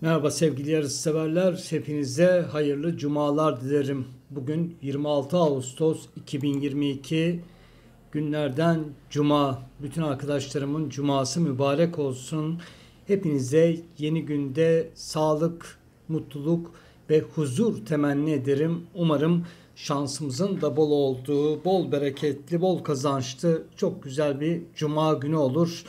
Merhaba sevgili severler, Hepinize hayırlı cumalar dilerim. Bugün 26 Ağustos 2022 günlerden cuma. Bütün arkadaşlarımın cuması mübarek olsun. Hepinize yeni günde sağlık, mutluluk ve huzur temenni ederim. Umarım şansımızın da bol olduğu, bol bereketli, bol kazançlı çok güzel bir cuma günü olur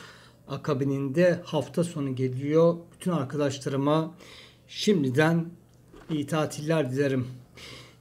akabininde hafta sonu geliyor. Bütün arkadaşlarıma şimdiden iyi tatiller dilerim.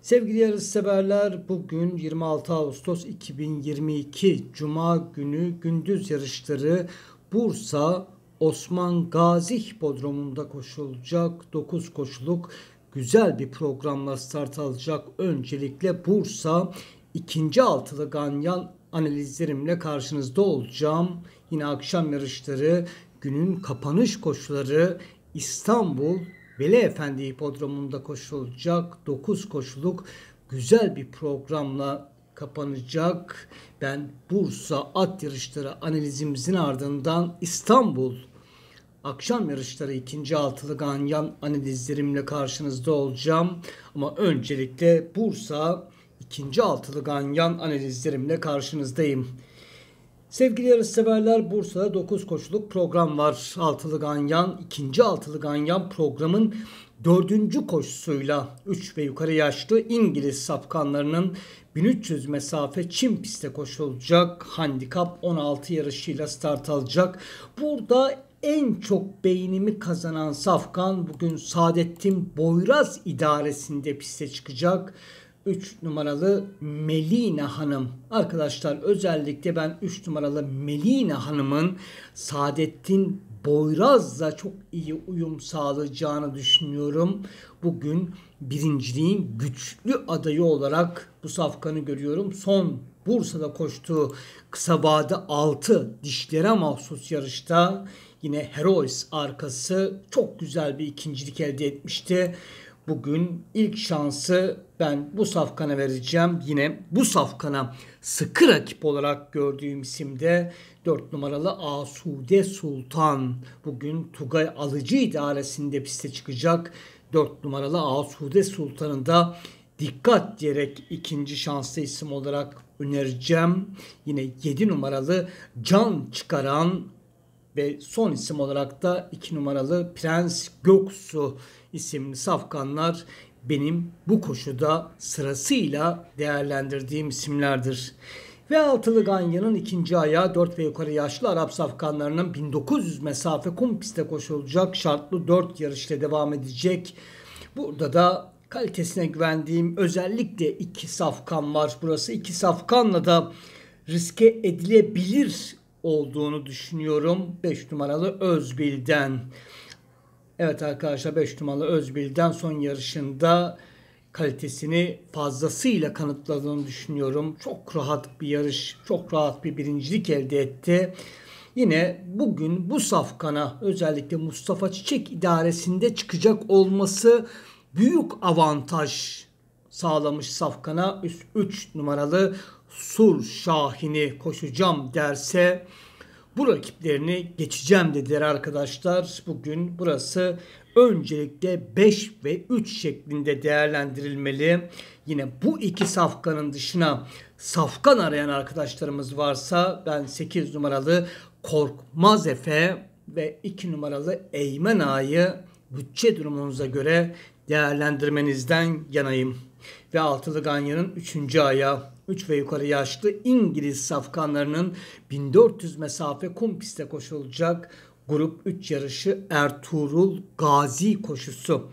Sevgili yarısı severler bugün 26 Ağustos 2022 Cuma günü gündüz yarışları Bursa Osman Gazi Hipodromu'nda koşulacak 9 koşuluk güzel bir programla start alacak. Öncelikle Bursa ikinci altılı Ganyan analizlerimle karşınızda olacağım. Yine akşam yarışları, günün kapanış koşuları İstanbul Veli Efendi Hipodromu'nda koşulacak. 9 koşuluk güzel bir programla kapanacak. Ben Bursa at yarışları analizimizin ardından İstanbul akşam yarışları ikinci altılı ganyan analizlerimle karşınızda olacağım. Ama öncelikle Bursa ikinci altılı ganyan analizlerimle karşınızdayım. Sevgili yarışseverler Bursa'da 9 koşuluk program var. Altılı ganyan, ikinci altılı ganyan programın dördüncü koşusuyla 3 ve yukarı yaşlı İngiliz sapkanlarının 1300 mesafe Çin pistte koşulacak. Handikap 16 yarışıyla start alacak. Burada en çok beynimi kazanan Safkan bugün Saadettin Boyraz idaresinde piste çıkacak. 3 numaralı Melina Hanım. Arkadaşlar özellikle ben 3 numaralı Melina Hanım'ın Saadettin Boyraz'la çok iyi uyum sağlayacağını düşünüyorum. Bugün birinciliğin güçlü adayı olarak bu safkanı görüyorum. Son Bursa'da koştuğu kısa vade 6 dişlere mahsus yarışta yine Heroes arkası çok güzel bir ikincilik elde etmişti bugün ilk şansı ben bu safkana vereceğim. Yine bu safkana sıkı rakip olarak gördüğüm isimde 4 numaralı Asude Sultan. Bugün Tugay Alıcı idaresinde piste çıkacak. 4 numaralı Asude Sultan'ın da dikkat diyerek ikinci şanslı isim olarak önereceğim. Yine 7 numaralı can çıkaran ve son isim olarak da 2 numaralı Prens Göksu isimli safkanlar benim bu koşuda sırasıyla değerlendirdiğim isimlerdir. Ve altılı Ganya'nın ikinci ayağı 4 ve yukarı yaşlı Arap safkanlarının 1900 mesafe kum piste koşulacak şartlı 4 yarışta devam edecek. Burada da kalitesine güvendiğim özellikle iki safkan var. Burası iki safkanla da riske edilebilir olduğunu düşünüyorum. 5 numaralı Özbil'den. Evet arkadaşlar 5 numaralı Özbil'den son yarışında kalitesini fazlasıyla kanıtladığını düşünüyorum. Çok rahat bir yarış, çok rahat bir birincilik elde etti. Yine bugün bu safkana özellikle Mustafa Çiçek idaresinde çıkacak olması büyük avantaj sağlamış safkana. Üst 3 numaralı Sur Şahin'i koşacağım derse bu rakiplerini geçeceğim dediler arkadaşlar. Bugün burası öncelikle 5 ve 3 şeklinde değerlendirilmeli. Yine bu iki safkanın dışına safkan arayan arkadaşlarımız varsa ben 8 numaralı Korkmaz Efe ve 2 numaralı Eymen Ağa'yı bütçe durumunuza göre değerlendirmenizden yanayım. Ve altılı Ganya'nın 3. ayağı 3 ve yukarı yaşlı İngiliz safkanlarının 1400 mesafe kum piste koşulacak grup 3 yarışı Ertuğrul Gazi koşusu.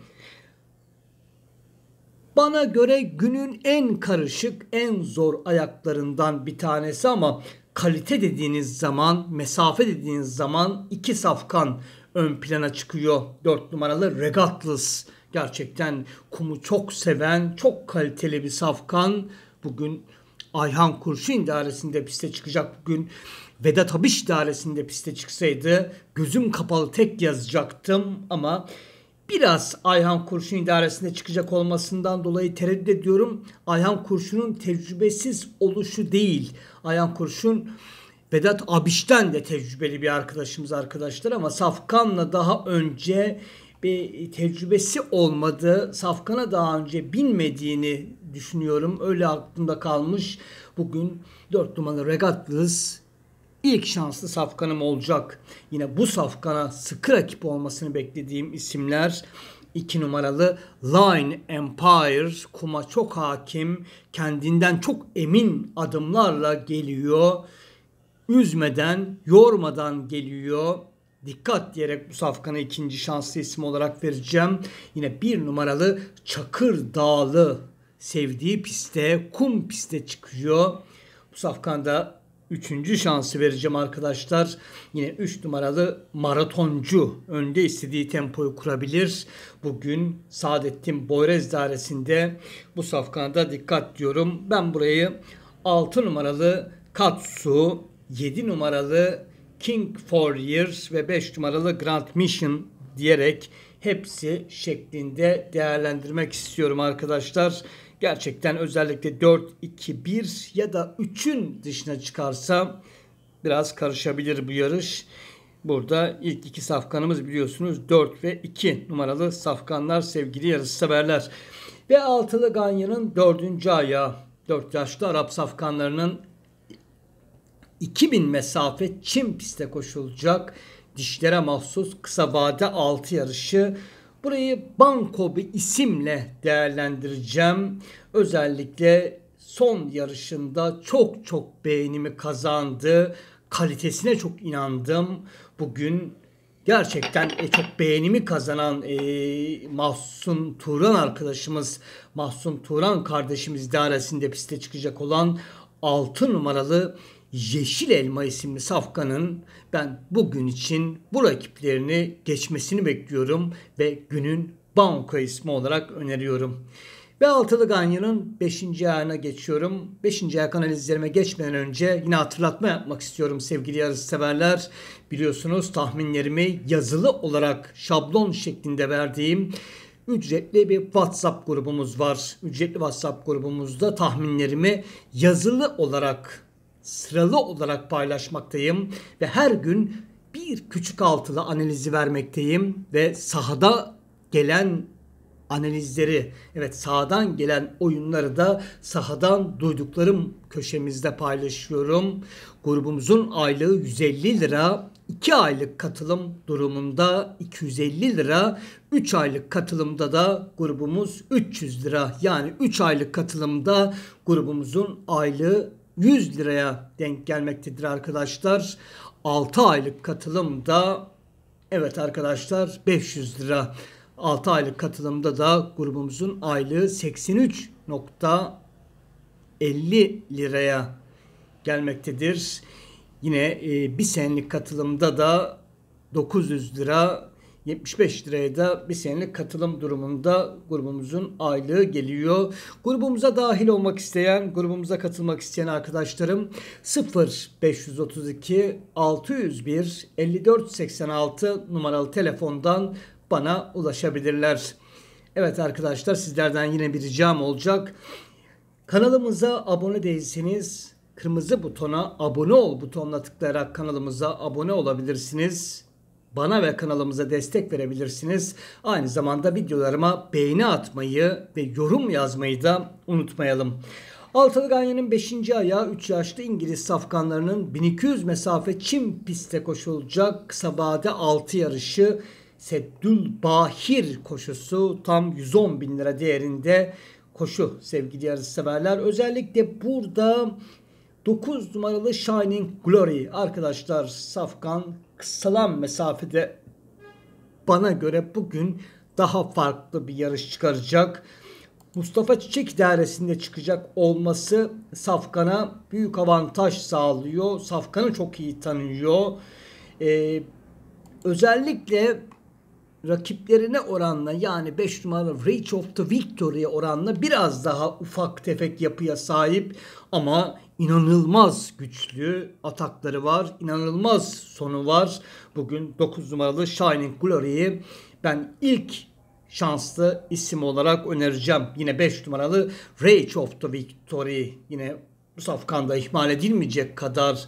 Bana göre günün en karışık, en zor ayaklarından bir tanesi ama kalite dediğiniz zaman, mesafe dediğiniz zaman iki safkan ön plana çıkıyor. 4 numaralı regatlıs gerçekten kumu çok seven, çok kaliteli bir safkan. Bugün Ayhan Kurşun idaresinde piste çıkacak bugün. Vedat Habiş idaresinde piste çıksaydı gözüm kapalı tek yazacaktım ama biraz Ayhan Kurşun idaresinde çıkacak olmasından dolayı tereddüt ediyorum. Ayhan Kurşun'un tecrübesiz oluşu değil. Ayhan Kurşun Vedat Abiş'ten de tecrübeli bir arkadaşımız arkadaşlar ama Safkan'la daha önce bir tecrübesi olmadı Safkan'a daha önce binmediğini düşünüyorum. Öyle aklımda kalmış. Bugün 4 numaralı Regatlıs ilk şanslı safkanım olacak. Yine bu safkana sıkı rakip olmasını beklediğim isimler 2 numaralı Line Empire kuma çok hakim, kendinden çok emin adımlarla geliyor. Üzmeden, yormadan geliyor. Dikkat diyerek bu safkana ikinci şanslı isim olarak vereceğim. Yine bir numaralı Çakır Dağlı sevdiği piste, kum piste çıkıyor. Bu safkanda üçüncü şansı vereceğim arkadaşlar. Yine üç numaralı maratoncu önde istediği tempoyu kurabilir. Bugün Saadettin Boyrez dairesinde bu safkanda dikkat diyorum. Ben burayı 6 numaralı Katsu, 7 numaralı King for Years ve 5 numaralı Grand Mission diyerek hepsi şeklinde değerlendirmek istiyorum arkadaşlar gerçekten özellikle 4-2-1 ya da 3'ün dışına çıkarsa biraz karışabilir bu yarış. Burada ilk iki safkanımız biliyorsunuz 4 ve 2 numaralı safkanlar sevgili yarışseverler. Ve altılı Ganya'nın dördüncü ayağı 4 yaşlı Arap safkanlarının 2000 mesafe çim piste koşulacak dişlere mahsus kısa vade 6 yarışı Burayı Banko bir isimle değerlendireceğim. Özellikle son yarışında çok çok beğenimi kazandı. Kalitesine çok inandım. Bugün gerçekten e, çok beğenimi kazanan e, Mahsun Turan arkadaşımız, Mahsun Turan kardeşimiz dairesinde piste çıkacak olan 6 numaralı Yeşil Elma isimli safkanın ben bugün için bu rakiplerini geçmesini bekliyorum ve günün Banka ismi olarak öneriyorum. Ve Altılı Ganyan'ın 5. ayağına geçiyorum. 5. ayak analizlerime geçmeden önce yine hatırlatma yapmak istiyorum sevgili yazı severler. Biliyorsunuz tahminlerimi yazılı olarak şablon şeklinde verdiğim ücretli bir WhatsApp grubumuz var. Ücretli WhatsApp grubumuzda tahminlerimi yazılı olarak sıralı olarak paylaşmaktayım ve her gün bir küçük altılı analizi vermekteyim ve sahada gelen analizleri, evet sahadan gelen oyunları da sahadan duyduklarım köşemizde paylaşıyorum. Grubumuzun aylığı 150 lira, 2 aylık katılım durumunda 250 lira, 3 aylık katılımda da grubumuz 300 lira. Yani 3 aylık katılımda grubumuzun aylığı 100 liraya denk gelmektedir arkadaşlar. 6 aylık katılım da evet arkadaşlar 500 lira. 6 aylık katılımda da grubumuzun aylığı 83.50 liraya gelmektedir. Yine e, bir senelik katılımda da 900 lira 75 liraya da bir senelik katılım durumunda grubumuzun aylığı geliyor. Grubumuza dahil olmak isteyen, grubumuza katılmak isteyen arkadaşlarım 0 532 601 54 86 numaralı telefondan bana ulaşabilirler. Evet arkadaşlar sizlerden yine bir ricam olacak. Kanalımıza abone değilseniz kırmızı butona abone ol butonuna tıklayarak kanalımıza abone olabilirsiniz bana ve kanalımıza destek verebilirsiniz. Aynı zamanda videolarıma beğeni atmayı ve yorum yazmayı da unutmayalım. Altılı Ganyan'ın 5. ayağı 3 yaşlı İngiliz safkanlarının 1200 mesafe çim pistte koşulacak sabahde 6 yarışı Seddül Bahir koşusu tam 110 bin lira değerinde koşu sevgili yarışseverler. Özellikle burada 9 numaralı Shining Glory arkadaşlar Safkan kısalan mesafede bana göre bugün daha farklı bir yarış çıkaracak. Mustafa Çiçek idaresinde çıkacak olması Safkan'a büyük avantaj sağlıyor. Safkan'ı çok iyi tanıyor. Ee, özellikle rakiplerine oranla yani 5 numaralı Reach of the Victory'e oranla biraz daha ufak tefek yapıya sahip ama inanılmaz güçlü atakları var. inanılmaz sonu var. Bugün 9 numaralı Shining Glory'yi ben ilk şanslı isim olarak önereceğim. Yine 5 numaralı Rage of the Victory yine bu safkanda ihmal edilmeyecek kadar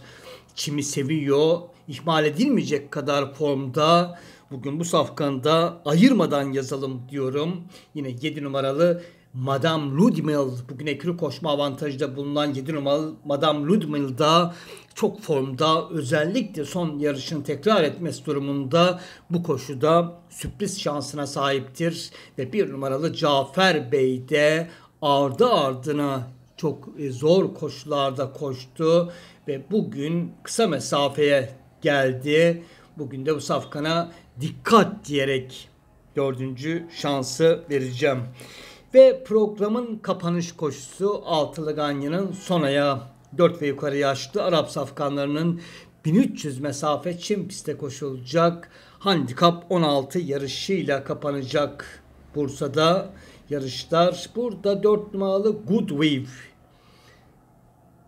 çimi seviyor. ihmal edilmeyecek kadar formda Bugün bu safkanda ayırmadan yazalım diyorum. Yine 7 numaralı Madame Ludmil bugün ekri koşma avantajda bulunan 7 numaralı Madame Ludmil da çok formda özellikle son yarışını tekrar etmesi durumunda bu koşuda sürpriz şansına sahiptir. Ve bir numaralı Cafer Bey de ardı ardına çok e, zor koşularda koştu ve bugün kısa mesafeye geldi. Bugün de bu safkana dikkat diyerek dördüncü şansı vereceğim. Ve programın kapanış koşusu Altılı Ganyan'ın son ayağı 4 ve yukarı yaşlı Arap safkanlarının 1300 mesafe çim piste koşulacak handikap 16 yarışıyla kapanacak. Bursa'da yarışlar. Burada 4 numaralı Wave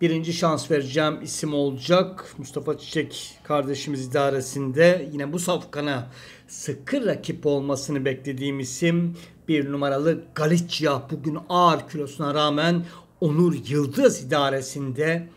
birinci şans vereceğim isim olacak. Mustafa Çiçek kardeşimiz idaresinde yine bu safkana sıkı rakip olmasını beklediğim isim bir numaralı Galicia bugün ağır kilosuna rağmen Onur Yıldız idaresinde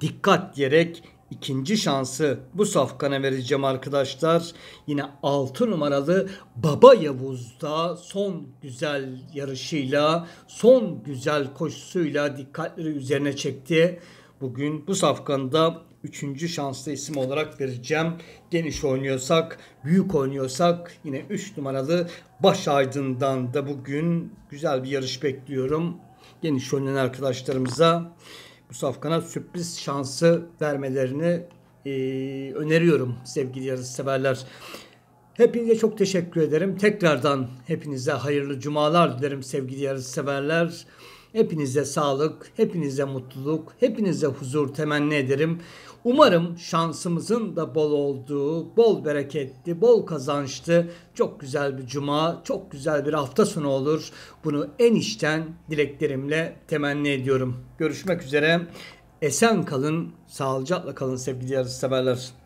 dikkat diyerek ikinci şansı bu safkana vereceğim arkadaşlar. Yine 6 numaralı Baba Yavuz'da son güzel yarışıyla, son güzel koşusuyla dikkatleri üzerine çekti. Bugün bu safkanda üçüncü şanslı isim olarak vereceğim. Geniş oynuyorsak, büyük oynuyorsak yine 3 numaralı Baş Aydın'dan da bugün güzel bir yarış bekliyorum. Geniş oynayan arkadaşlarımıza Mustafa Kan'a sürpriz şansı vermelerini e, öneriyorum sevgili yazı severler. Hepinize çok teşekkür ederim. Tekrardan hepinize hayırlı cumalar dilerim sevgili yazı severler. Hepinize sağlık, hepinize mutluluk, hepinize huzur temenni ederim. Umarım şansımızın da bol olduğu, bol bereketli, bol kazançlı, çok güzel bir cuma, çok güzel bir hafta sonu olur. Bunu en içten dileklerimle temenni ediyorum. Görüşmek üzere. Esen kalın, sağlıcakla kalın sevgili yarışseverler.